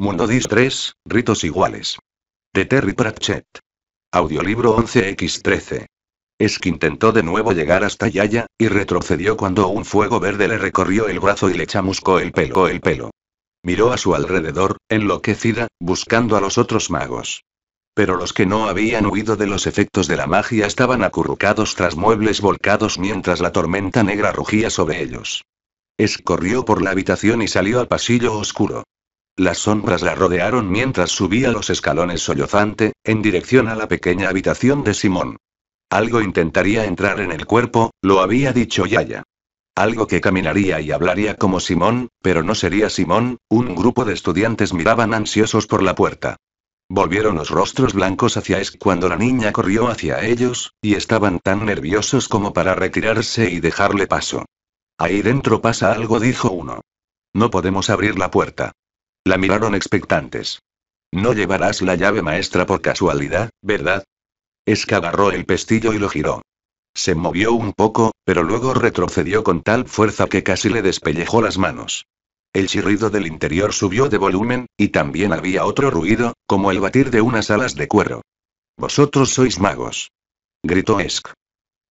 Mundo dis 3, Ritos Iguales. De Terry Pratchett. Audiolibro 11x13. que intentó de nuevo llegar hasta Yaya, y retrocedió cuando un fuego verde le recorrió el brazo y le chamuscó el pelo el pelo. Miró a su alrededor, enloquecida, buscando a los otros magos. Pero los que no habían huido de los efectos de la magia estaban acurrucados tras muebles volcados mientras la tormenta negra rugía sobre ellos. corrió por la habitación y salió al pasillo oscuro. Las sombras la rodearon mientras subía los escalones sollozante, en dirección a la pequeña habitación de Simón. Algo intentaría entrar en el cuerpo, lo había dicho Yaya. Algo que caminaría y hablaría como Simón, pero no sería Simón, un grupo de estudiantes miraban ansiosos por la puerta. Volvieron los rostros blancos hacia Es cuando la niña corrió hacia ellos, y estaban tan nerviosos como para retirarse y dejarle paso. Ahí dentro pasa algo, dijo uno. No podemos abrir la puerta. La miraron expectantes. No llevarás la llave maestra por casualidad, ¿verdad? agarró el pestillo y lo giró. Se movió un poco, pero luego retrocedió con tal fuerza que casi le despellejó las manos. El chirrido del interior subió de volumen, y también había otro ruido, como el batir de unas alas de cuero. Vosotros sois magos. Gritó Esk.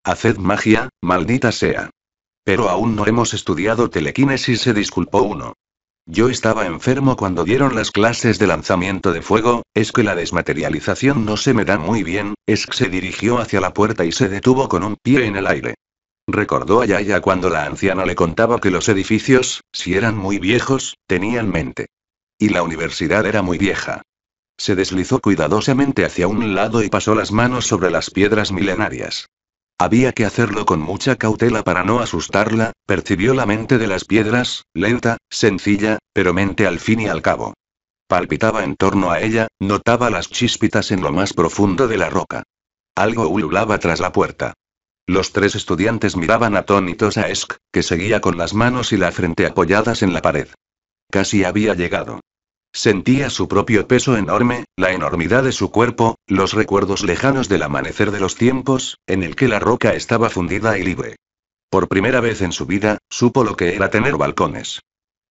Haced magia, maldita sea. Pero aún no hemos estudiado telequinesis, se disculpó uno. Yo estaba enfermo cuando dieron las clases de lanzamiento de fuego, es que la desmaterialización no se me da muy bien, es que se dirigió hacia la puerta y se detuvo con un pie en el aire. Recordó a Yaya cuando la anciana le contaba que los edificios, si eran muy viejos, tenían mente. Y la universidad era muy vieja. Se deslizó cuidadosamente hacia un lado y pasó las manos sobre las piedras milenarias. Había que hacerlo con mucha cautela para no asustarla, percibió la mente de las piedras, lenta, sencilla, pero mente al fin y al cabo. Palpitaba en torno a ella, notaba las chispitas en lo más profundo de la roca. Algo ululaba tras la puerta. Los tres estudiantes miraban atónitos a Esk, que seguía con las manos y la frente apoyadas en la pared. Casi había llegado. Sentía su propio peso enorme, la enormidad de su cuerpo, los recuerdos lejanos del amanecer de los tiempos, en el que la roca estaba fundida y libre. Por primera vez en su vida, supo lo que era tener balcones.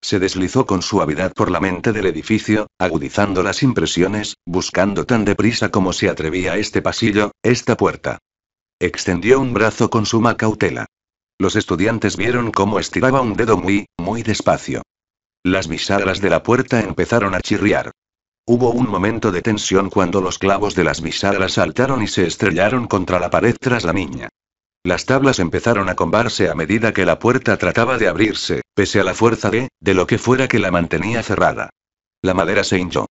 Se deslizó con suavidad por la mente del edificio, agudizando las impresiones, buscando tan deprisa como se atrevía este pasillo, esta puerta. Extendió un brazo con suma cautela. Los estudiantes vieron cómo estiraba un dedo muy, muy despacio. Las bisagras de la puerta empezaron a chirriar. Hubo un momento de tensión cuando los clavos de las bisagras saltaron y se estrellaron contra la pared tras la niña. Las tablas empezaron a combarse a medida que la puerta trataba de abrirse, pese a la fuerza de, de lo que fuera que la mantenía cerrada. La madera se hinchó.